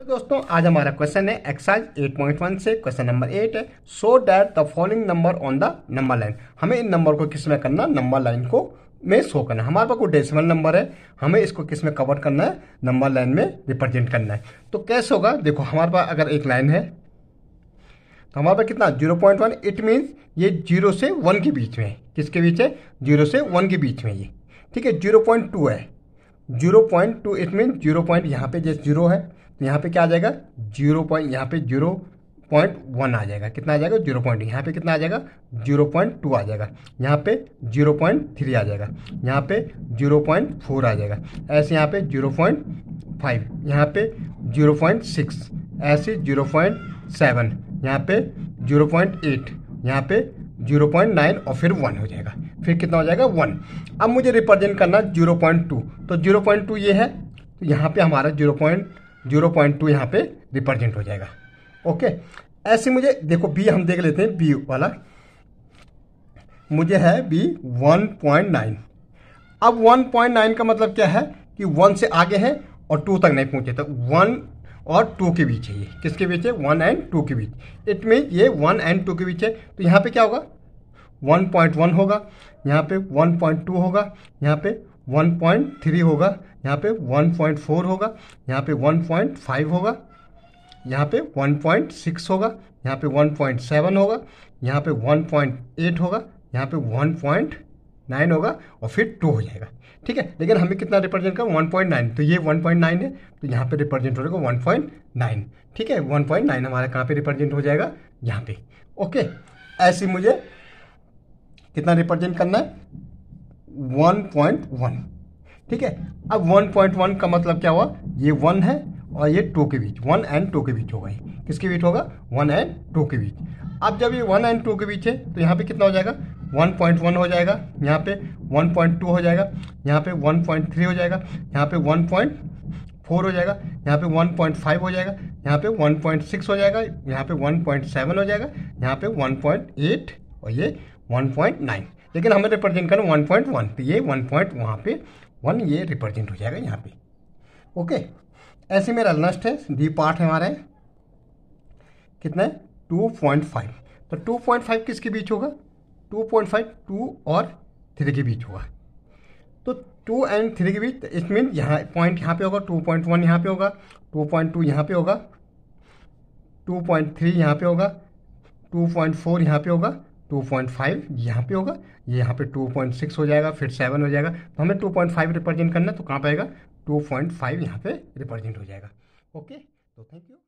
तो दोस्तों आज हमारा क्वेश्चन है एक्सरसाइज 8.1 से क्वेश्चन नंबर एट है so that the following number on the number line हमें इन नंबर को किस में करना नंबर लाइन को में शो करना हमारे पास कोई डेसिमल नंबर है हमें इसको किस में कवर करना है नंबर लाइन में रिप्रेजेंट करना है तो कैसे होगा देखो हमारे पास अगर एक लाइन है तो हमारे पास कितना zero point one it means ये जीरो से वन के बीच में है किसके बीच है जीरो से वन के बीच में ये ठीक है जीरो पॉइंट टू है zero point two it mean zero point यहाँ पे जैसे जीरो है तो यहाँ पे क्या आ जाएगा जीरो पॉइंट यहाँ पे जीरो पॉइंट वन आ जाएगा कितना आ जाएगा जीरो पॉइंट यहाँ पे कितना आ जाएगा जीरो पॉइंट टू आ जाएगा यहाँ पे जीरो पॉइंट थ्री आ जाएगा यहाँ पे जीरो पॉइंट फोर आ जाएगा ऐसे यहाँ पे जीरो पॉइंट फाइव यहाँ पे जीरो पॉइंट सिक्स ऐसे जीरो पॉइंट सेवन यहाँ पे जीरो पॉइंट एट यहाँ पे जीरो पॉइंट नाइन और फिर वन हो जाएगा फिर कितना हो जाएगा वन अब मुझे रिप्रेजेंट करना जीरो पॉइंट टू तो जीरो पॉइंट टू ये है तो यहाँ पे हमारा zero point zero point two यहाँ पे रिप्रेजेंट हो जाएगा ओके ऐसे मुझे देखो बी हम देख लेते हैं बी वाला मुझे है बी वन पॉइंट नाइन अब वन पॉइंट नाइन का मतलब क्या है कि वन से आगे है और टू तक नहीं पहुंचे तो वन और टू के बीच है ये किसके बीच है वन एंड टू के बीच इट मीन ये वन एंड टू के बीच है तो यहाँ पे क्या होगा 1.1 होगा यहाँ पे 1.2 होगा यहाँ पे 1.3 होगा यहाँ पे 1.4 होगा यहाँ पे 1.5 होगा यहाँ पे 1.6 होगा यहाँ पे 1.7 होगा यहाँ पे 1.8 होगा यहाँ पे 1.9 होगा और फिर 2 हो जाएगा ठीक है लेकिन हमें कितना रिप्रेजेंट कर 1.9 तो ये 1.9 है तो यहाँ पे रिप्रेजेंट हो जाएगा 1.9 ठीक है 1.9 हमारे कहाँ पे रिप्रेजेंट हो जाएगा यहाँ पे ओके ऐसे मुझे कितना रिप्रेजेंट करना है वन पॉइंट वन ठीक है अब वन पॉइंट वन का मतलब क्या हुआ ये वन है और ये टू के बीच वन एंड टू के बीच होगा ये किसके बीच होगा वन एंड टू के बीच अब जब ये वन एंड टू के बीच है तो यहाँ पे कितना हो जाएगा वन पॉइंट वन हो जाएगा यहाँ पे वन पॉइंट टू हो जाएगा यहाँ पे वन पॉइंट थ्री हो जाएगा यहाँ पे वन पॉइंट फोर हो जाएगा यहाँ पे वन पॉइंट फाइव हो जाएगा यहाँ पे वन पॉइंट सिक्स हो जाएगा यहाँ पे वन पॉइंट सेवन हो जाएगा यहाँ पे वन पॉइंट एट और ये 1.9 लेकिन हमें रिप्रेजेंट करना 1.1 तो ये वन पॉइंट वहाँ पे वन ये रिप्रेजेंट हो जाएगा यहाँ पे ओके ऐसे मेरा लास्ट है डी पार्ट हमारा हमारे कितना है फाइव तो 2.5 किसके बीच होगा 2.5 2 और 3 के बीच होगा तो 2 एंड 3 के बीच इट मीन यहाँ पॉइंट यहाँ पे होगा 2.1 यहाँ पे होगा 2.2 यहाँ पे होगा 2.3 यहाँ पे होगा 2.4 यहाँ पे होगा टू पॉइंट फाइव यहाँ पे होगा ये यहाँ पे टू पॉइंट सिक्स हो जाएगा फिर सेवन हो जाएगा तो हमें टू पॉइंट फाइव रिप्रेजेंट करना तो कहाँ पाएगा टू पॉइंट फाइव यहाँ पे रिप्रेजेंट हो जाएगा ओके तो थैंक यू